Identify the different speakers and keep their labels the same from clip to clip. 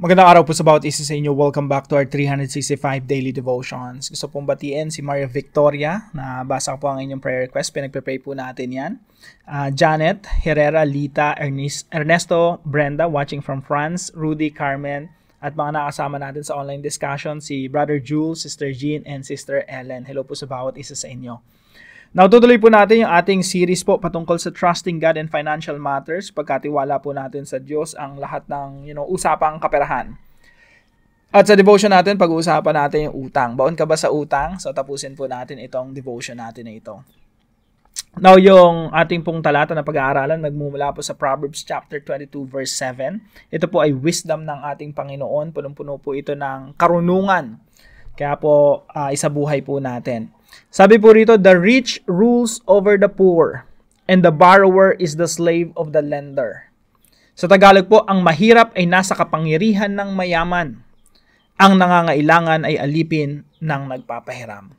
Speaker 1: Magandang araw po sa bawat isa sa inyo. Welcome back to our 365 Daily Devotions. Gusto pong batiin si Maria Victoria na basa ko po ang inyong prayer request. Pinagpe-pray po natin yan. Uh, Janet, Herrera, Lita, Ernest, Ernesto, Brenda watching from France, Rudy, Carmen, at mga nakasama natin sa online discussion si Brother Jules, Sister Jean, and Sister Ellen. Hello po sa bawat isa sa inyo. Natutuloy po natin yung ating series po patungkol sa trusting God and financial matters. Pagkatiwala po natin sa Diyos ang lahat ng you know, usapang kaperahan. At sa devotion natin, pag-uusapan natin yung utang. Baon ka ba sa utang? So tapusin po natin itong devotion natin na ito. Now, yung ating pong talata na pag-aaralan nagmumula po sa Proverbs chapter 22 verse 7. Ito po ay wisdom ng ating Panginoon. Punong-puno po ito ng karunungan. Kaya po, uh, isa buhay po natin. Sabi po rito, the rich rules over the poor and the borrower is the slave of the lender. Sa Tagalog po, ang mahirap ay nasa kapangyarihan ng mayaman. Ang nangangailangan ay alipin ng nagpapahiram.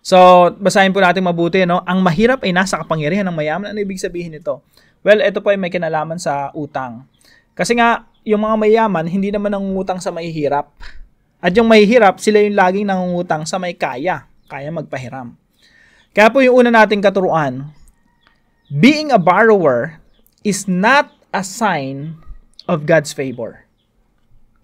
Speaker 1: So, basahin po natin mabuti, no? Ang mahirap ay nasa kapangyarihan ng mayaman. Ano ibig sabihin nito? Well, ito po ay may kinalaman sa utang. Kasi nga, yung mga mayaman, hindi naman nangungutang sa mahihirap. At yung mahihirap, sila yung laging nangungutang sa may kaya kaya magpahiram. Kaya po yung una nating katuruan, being a borrower is not a sign of God's favor.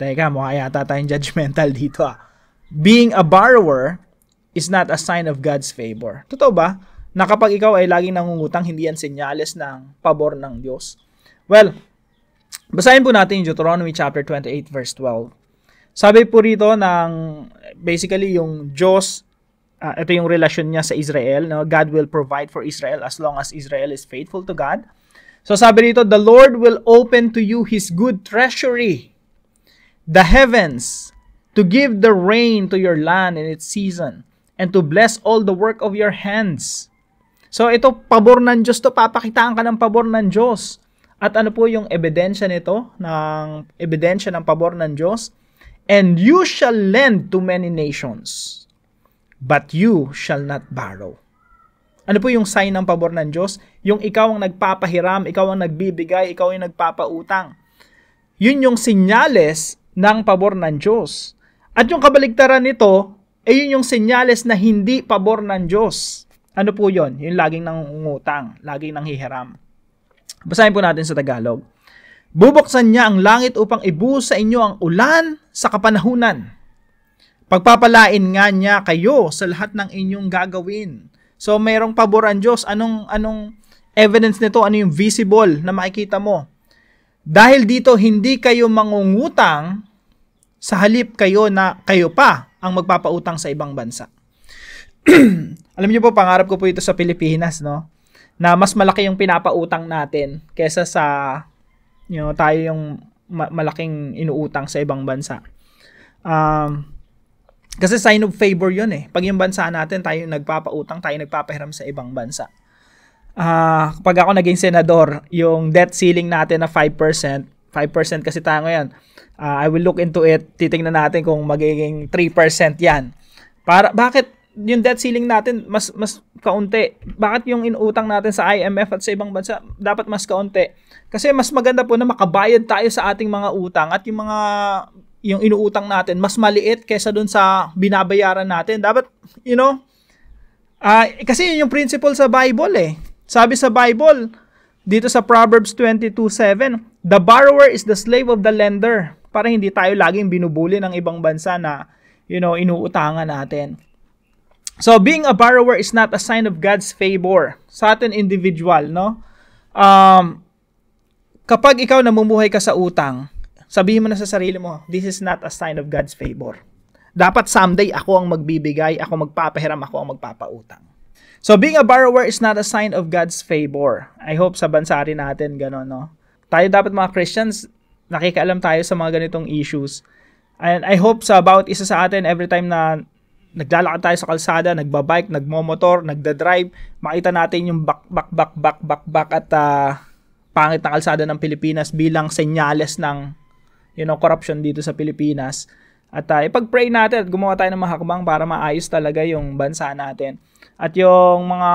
Speaker 1: Teka, mukha yata tayong judgmental dito ah. Being a borrower is not a sign of God's favor. Totoo ba? Na kapag ikaw ay laging nangungutang, hindi yan senyales ng pabor ng Diyos. Well, basahin po natin yung Deuteronomy chapter 28 verse 12. Sabi po rito ng basically yung Diyos uh, ito yung relasyon niya sa Israel. No? God will provide for Israel as long as Israel is faithful to God. So sabi dito, the Lord will open to you his good treasury, the heavens, to give the rain to your land in its season, and to bless all the work of your hands. So ito, pabor ng Diyos to. Papakitaan ka ng pabor ng Diyos. At ano po yung ebidensya nito, ng ebidensya ng pabor ng Diyos? And you shall lend to many nations but you shall not borrow. Ano po yung sign ng pabor ng Diyos? Yung ikaw ang nagpapahiram, ikaw ang nagbibigay, ikaw ang nagpapautang. Yun yung sinyales ng pabor ng Diyos. At yung kabaligtaran nito, ay eh, yun yung sinyales na hindi pabor ng Diyos. Ano po yun? Yung laging nangungutang, laging nanghihiram. Basahin po natin sa Tagalog. Bubuksan niya ang langit upang ibuhos sa inyo ang ulan sa kapanahunan Pagpapalain nga niya kayo sa lahat ng inyong gagawin. So mayroong pabor ang Diyos. Anong anong evidence nito? Ano yung visible na makikita mo? Dahil dito hindi kayo mangungutang sa halip kayo na kayo pa ang magpapautang sa ibang bansa. Alam niyo po pangarap ko po ito sa Pilipinas no na mas malaki yung pinapautang natin kaysa sa you know, tayo yung ma- malaking inuutang sa ibang bansa. Um, kasi sign of favor yun eh. Pag yung bansa natin, tayo nagpapautang, tayo nagpapahiram sa ibang bansa. Uh, pag ako naging senador, yung debt ceiling natin na 5%, 5% kasi tayo ngayon, uh, I will look into it, titingnan natin kung magiging 3% yan. Para, bakit yung debt ceiling natin mas mas kaunti. Bakit yung inutang natin sa IMF at sa ibang bansa dapat mas kaunti? Kasi mas maganda po na makabayad tayo sa ating mga utang at yung mga yung inuutang natin mas maliit kaysa dun sa binabayaran natin. Dapat, you know, uh, kasi yun yung principle sa Bible eh. Sabi sa Bible, dito sa Proverbs 22.7, The borrower is the slave of the lender. Para hindi tayo laging binubuli ng ibang bansa na, you know, inuutangan natin. So, being a borrower is not a sign of God's favor sa atin individual, no? Um, kapag ikaw namumuhay ka sa utang, Sabihin mo na sa sarili mo, this is not a sign of God's favor. Dapat someday ako ang magbibigay, ako magpapahiram, ako ang magpapautang. So being a borrower is not a sign of God's favor. I hope sa bansa rin natin gano'n, no? Tayo dapat mga Christians, nakikaalam tayo sa mga ganitong issues. And I hope sa about isa sa atin, every time na naglalakad tayo sa kalsada, nagbabike, nagmomotor, nagdadrive, makita natin yung back, back, back, back, back, back at uh, pangit na kalsada ng Pilipinas bilang senyales ng you know, corruption dito sa Pilipinas. At uh, ipag-pray natin at gumawa tayo ng mga para maayos talaga yung bansa natin. At yung mga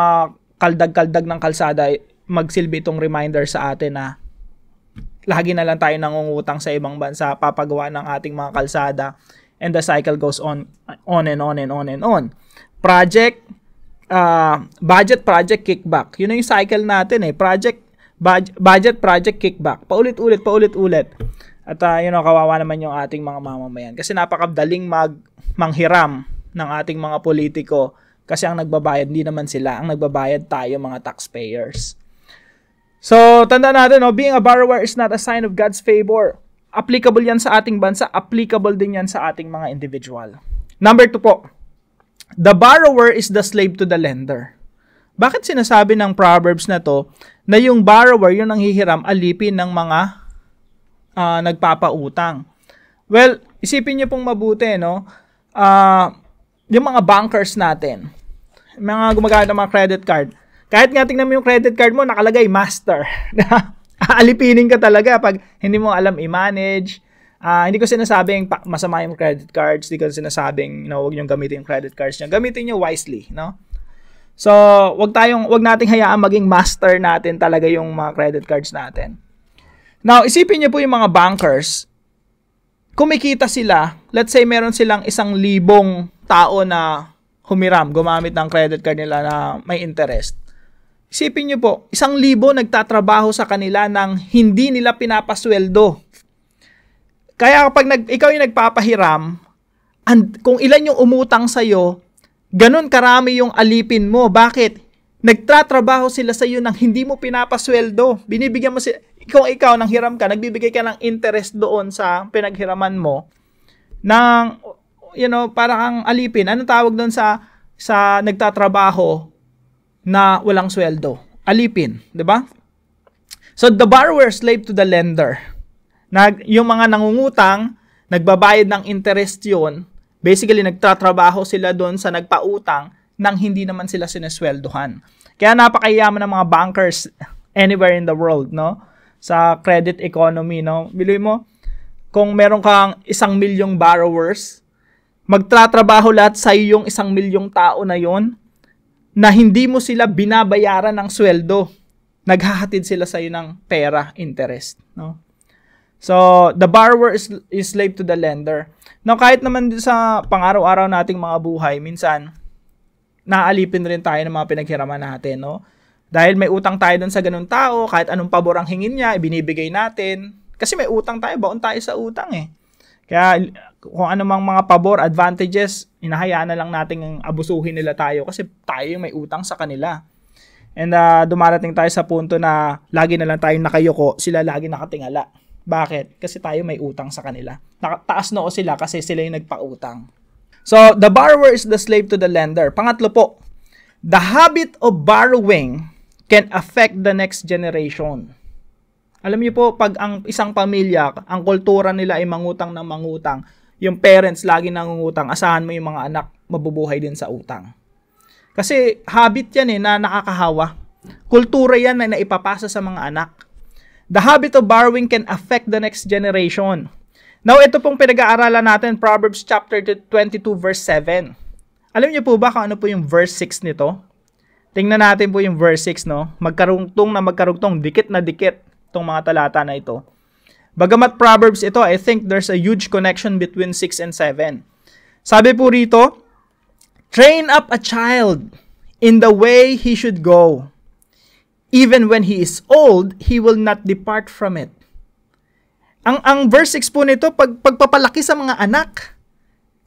Speaker 1: kaldag-kaldag ng kalsada, eh, magsilbi itong reminder sa atin na lagi na lang tayo nangungutang sa ibang bansa, papagawa ng ating mga kalsada, and the cycle goes on, on and on and on and on. Project, uh, budget, project, kickback. Yun yung cycle natin eh. Project, budget project, kickback. Paulit-ulit, paulit-ulit. At uh, ah, you oh, know, kawawa naman yung ating mga mamamayan kasi napakadaling mag manghiram ng ating mga politiko kasi ang nagbabayad hindi naman sila, ang nagbabayad tayo mga taxpayers. So, tanda natin, no, oh, being a borrower is not a sign of God's favor. Applicable yan sa ating bansa, applicable din yan sa ating mga individual. Number two po, the borrower is the slave to the lender. Bakit sinasabi ng Proverbs na to na yung borrower, yung nanghihiram, alipin ng mga uh, nagpapautang. Well, isipin niyo pong mabuti, no? Uh, yung mga bankers natin, mga gumagamit ng mga credit card, kahit nga tingnan mo yung credit card mo, nakalagay master. Aalipinin ka talaga pag hindi mo alam i-manage. Uh, hindi ko sinasabing masama yung credit cards. Hindi ko sinasabing you know, huwag niyong gamitin yung credit cards niyo. Gamitin niyo wisely, no? So, wag tayong wag nating hayaan maging master natin talaga yung mga credit cards natin. Now, isipin niyo po yung mga bankers, kumikita sila, let's say meron silang isang libong tao na humiram, gumamit ng credit card nila na may interest. Isipin niyo po, isang libo nagtatrabaho sa kanila ng hindi nila pinapasweldo. Kaya kapag nag, ikaw yung nagpapahiram, and, kung ilan yung umutang sa'yo, ganun karami yung alipin mo. Bakit? Nagtatrabaho sila sa'yo ng hindi mo pinapasweldo. Binibigyan mo sila, kung ikaw nang hiram ka, nagbibigay ka ng interest doon sa pinaghiraman mo ng you know, para kang alipin. Ano tawag doon sa sa nagtatrabaho na walang sweldo? Alipin, 'di ba? So the borrower slave to the lender. Nag yung mga nangungutang, nagbabayad ng interest 'yon. Basically, nagtatrabaho sila doon sa nagpautang nang hindi naman sila sinesweldohan. Kaya napakayaman ng mga bankers anywhere in the world, no? sa credit economy, no? Biluin mo, kung meron kang isang milyong borrowers, magtratrabaho lahat sa yung isang milyong tao na yon na hindi mo sila binabayaran ng sweldo. Naghahatid sila sa iyo ng pera, interest, no? So, the borrower is, is slave to the lender. No, kahit naman din sa pang-araw-araw nating mga buhay, minsan, naalipin rin tayo ng mga pinaghiraman natin, no? Dahil may utang tayo doon sa ganun tao, kahit anong pabor ang hingin niya, ibinibigay natin. Kasi may utang tayo, baon tayo sa utang eh. Kaya kung ano mang mga pabor, advantages, inahayaan na lang natin abusuhin nila tayo kasi tayo yung may utang sa kanila. And uh, dumarating tayo sa punto na lagi na lang tayong nakayoko, sila lagi nakatingala. Bakit? Kasi tayo may utang sa kanila. Nakataas na o sila kasi sila yung nagpautang. So, the borrower is the slave to the lender. Pangatlo po, the habit of borrowing can affect the next generation. Alam niyo po, pag ang isang pamilya, ang kultura nila ay mangutang ng mangutang, yung parents lagi nangungutang, asahan mo yung mga anak mabubuhay din sa utang. Kasi habit yan eh na nakakahawa. Kultura yan na naipapasa sa mga anak. The habit of borrowing can affect the next generation. Now, ito pong pinag-aaralan natin, Proverbs chapter 22 verse 7. Alam niyo po ba kung ano po yung verse 6 nito? Tingnan natin po yung verse 6, no? Magkarungtong na magkarugtong, dikit na dikit itong mga talata na ito. Bagamat Proverbs ito, I think there's a huge connection between 6 and 7. Sabi po rito, Train up a child in the way he should go. Even when he is old, he will not depart from it. Ang, ang verse 6 po nito, pag, pagpapalaki sa mga anak,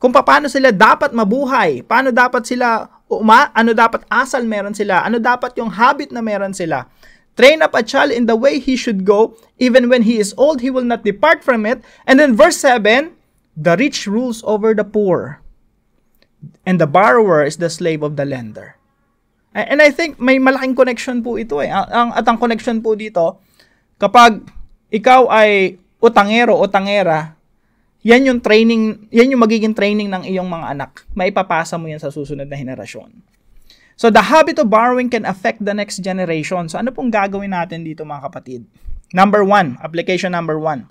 Speaker 1: kung paano sila dapat mabuhay, paano dapat sila uma, ano dapat asal meron sila, ano dapat yung habit na meron sila. Train up a child in the way he should go, even when he is old, he will not depart from it. And then verse 7, the rich rules over the poor, and the borrower is the slave of the lender. And I think may malaking connection po ito eh. Ang, at ang connection po dito, kapag ikaw ay utangero o tangera, yan yung training, yan yung magiging training ng iyong mga anak. Maipapasa mo yan sa susunod na henerasyon. So the habit of borrowing can affect the next generation. So ano pong gagawin natin dito mga kapatid? Number one, application number one.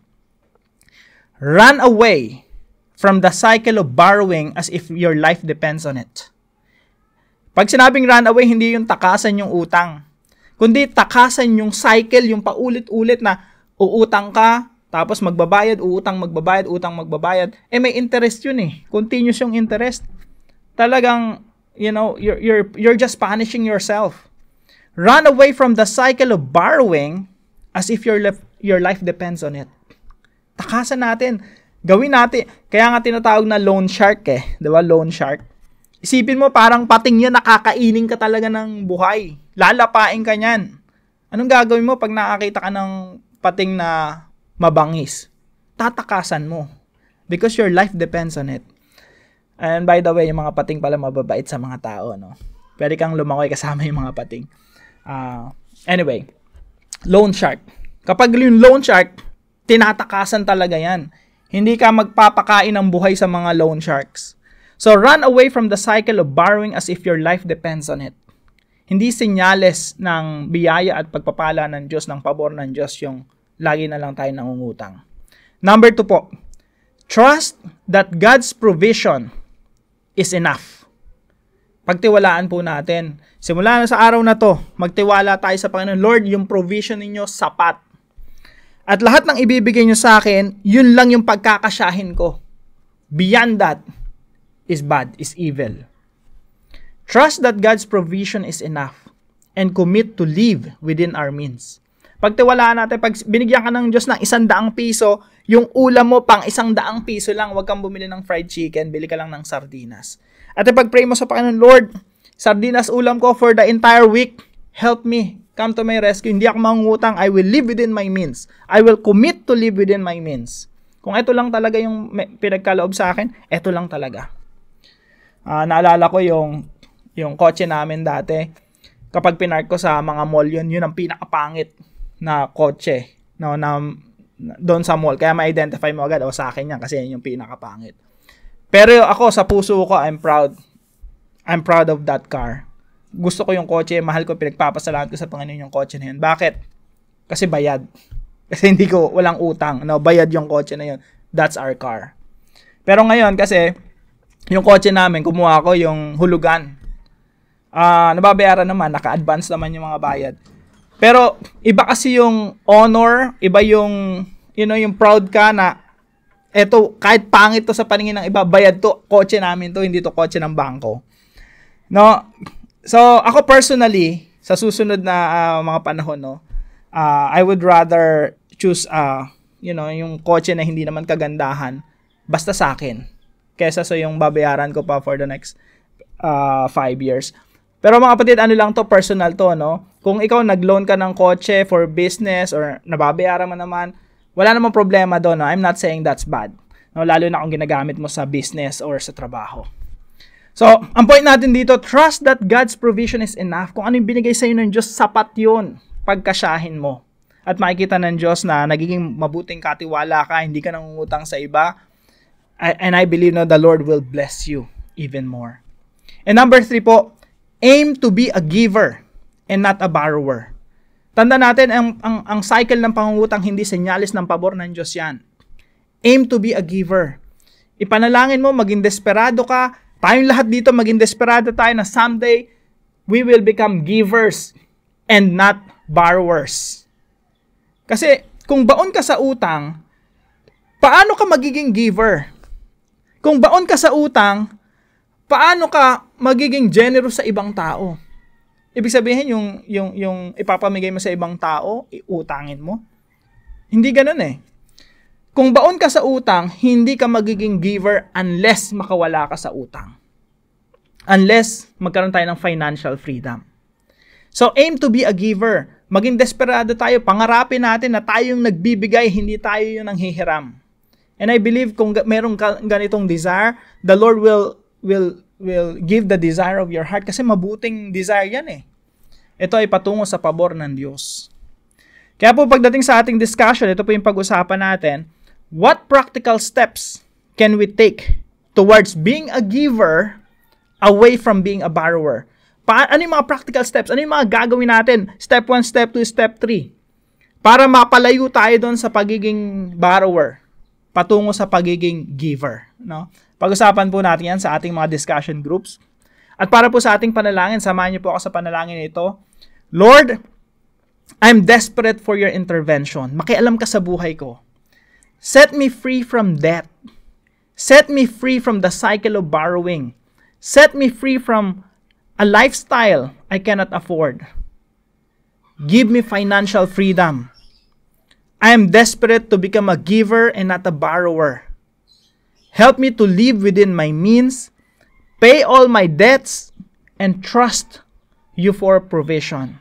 Speaker 1: Run away from the cycle of borrowing as if your life depends on it. Pag sinabing run away, hindi yung takasan yung utang. Kundi takasan yung cycle, yung paulit-ulit na uutang ka, tapos magbabayad, uutang, magbabayad, utang, magbabayad. Eh may interest yun eh. Continuous yung interest. Talagang, you know, you're, you're, you're just punishing yourself. Run away from the cycle of borrowing as if your, lef- your life depends on it. Takasan natin. Gawin natin. Kaya nga tinatawag na loan shark eh. Di ba? Loan shark. Isipin mo parang pating yan, nakakainin ka talaga ng buhay. Lalapain ka niyan. Anong gagawin mo pag nakakita ka ng pating na mabangis. Tatakasan mo. Because your life depends on it. And by the way, yung mga pating pala mababait sa mga tao, no? Pwede kang lumakoy kasama yung mga pating. Uh, anyway, loan shark. Kapag yung loan shark, tinatakasan talaga yan. Hindi ka magpapakain ng buhay sa mga loan sharks. So run away from the cycle of borrowing as if your life depends on it. Hindi sinyales ng biyaya at pagpapala ng Diyos, ng pabor ng Diyos yung lagi na lang tayo nangungutang. Number two po, trust that God's provision is enough. Pagtiwalaan po natin. Simula na sa araw na to, magtiwala tayo sa Panginoon. Lord, yung provision ninyo sapat. At lahat ng ibibigay nyo sa akin, yun lang yung pagkakasyahin ko. Beyond that is bad, is evil. Trust that God's provision is enough and commit to live within our means. Pagtiwala natin, pag binigyan ka ng Diyos ng isang daang piso, yung ulam mo pang isang daang piso lang, huwag kang bumili ng fried chicken, bili ka lang ng sardinas. At ipag-pray mo sa Panginoon, Lord, sardinas ulam ko for the entire week, help me, come to my rescue, hindi ako mangutang, I will live within my means. I will commit to live within my means. Kung ito lang talaga yung pinagkaloob sa akin, ito lang talaga. Uh, naalala ko yung yung kotse namin dati. Kapag pinark ko sa mga mall yun, yun ang pinakapangit na kotse no na doon sa mall kaya ma-identify mo agad o oh, sa akin yan kasi yan yung pinakapangit pero ako sa puso ko I'm proud I'm proud of that car gusto ko yung kotse mahal ko pinagpapasalamat ko sa Panginoon yung kotse na yun bakit kasi bayad kasi hindi ko walang utang no bayad yung kotse na yun that's our car pero ngayon kasi yung kotse namin kumuha ko yung hulugan ah uh, nababayaran naman naka-advance naman yung mga bayad pero iba kasi yung honor, iba yung you know, yung proud ka na eto kahit pangit to sa paningin ng iba, bayad to, kotse namin to, hindi to kotse ng bangko. No? So, ako personally, sa susunod na uh, mga panahon, no, uh, I would rather choose, uh, you know, yung kotse na hindi naman kagandahan, basta sa akin, kaysa sa yung babayaran ko pa for the next uh, five years. Pero mga kapatid, ano lang to, personal to, no? Kung ikaw nag-loan ka ng kotse for business or nababayaran mo naman, wala namang problema doon, no? I'm not saying that's bad. No? Lalo na kung ginagamit mo sa business or sa trabaho. So, ang point natin dito, trust that God's provision is enough. Kung ano yung binigay sa iyo ng Diyos, sapat yun. Pagkasyahin mo. At makikita ng Diyos na nagiging mabuting katiwala ka, hindi ka nangungutang sa iba. And I believe na no, the Lord will bless you even more. And number three po, aim to be a giver and not a borrower. Tanda natin, ang, ang, ang cycle ng pangungutang hindi senyalis ng pabor ng Diyos yan. Aim to be a giver. Ipanalangin mo, maging desperado ka. Tayong lahat dito, maging desperado tayo na someday, we will become givers and not borrowers. Kasi kung baon ka sa utang, paano ka magiging giver? Kung baon ka sa utang, paano ka magiging generous sa ibang tao? Ibig sabihin yung yung yung ipapamigay mo sa ibang tao, iutangin mo. Hindi ganoon eh. Kung baon ka sa utang, hindi ka magiging giver unless makawala ka sa utang. Unless magkaroon tayo ng financial freedom. So aim to be a giver. Maging desperado tayo. Pangarapin natin na tayong nagbibigay, hindi tayo yung nanghihiram. And I believe kung merong ganitong desire, the Lord will will will give the desire of your heart kasi mabuting desire yan eh. Ito ay patungo sa pabor ng Diyos. Kaya po pagdating sa ating discussion, ito po yung pag-usapan natin, what practical steps can we take towards being a giver away from being a borrower? Pa ano yung mga practical steps? Ano yung mga gagawin natin? Step 1, step 2, step 3. Para mapalayo tayo doon sa pagiging borrower patungo sa pagiging giver, no? Pag-usapan po natin yan sa ating mga discussion groups. At para po sa ating panalangin, samahan niyo po ako sa panalangin na ito. Lord, I'm desperate for your intervention. Makialam ka sa buhay ko. Set me free from debt. Set me free from the cycle of borrowing. Set me free from a lifestyle I cannot afford. Give me financial freedom. I am desperate to become a giver and not a borrower. Help me to live within my means, pay all my debts, and trust you for provision.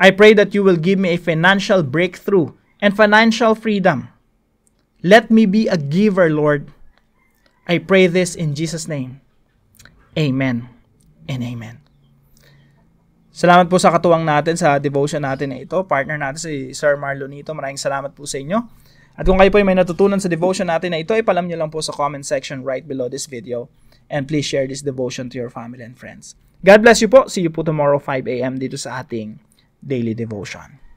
Speaker 1: I pray that you will give me a financial breakthrough and financial freedom. Let me be a giver, Lord. I pray this in Jesus' name. Amen and amen. Salamat po sa katuwang natin sa devotion natin na ito. Partner natin si Sir Marlonito. Maraming salamat po sa inyo. At kung kayo po ay may natutunan sa devotion natin na ito, ipalam nyo lang po sa comment section right below this video. And please share this devotion to your family and friends. God bless you po. See you po tomorrow 5 a.m. dito sa ating daily devotion.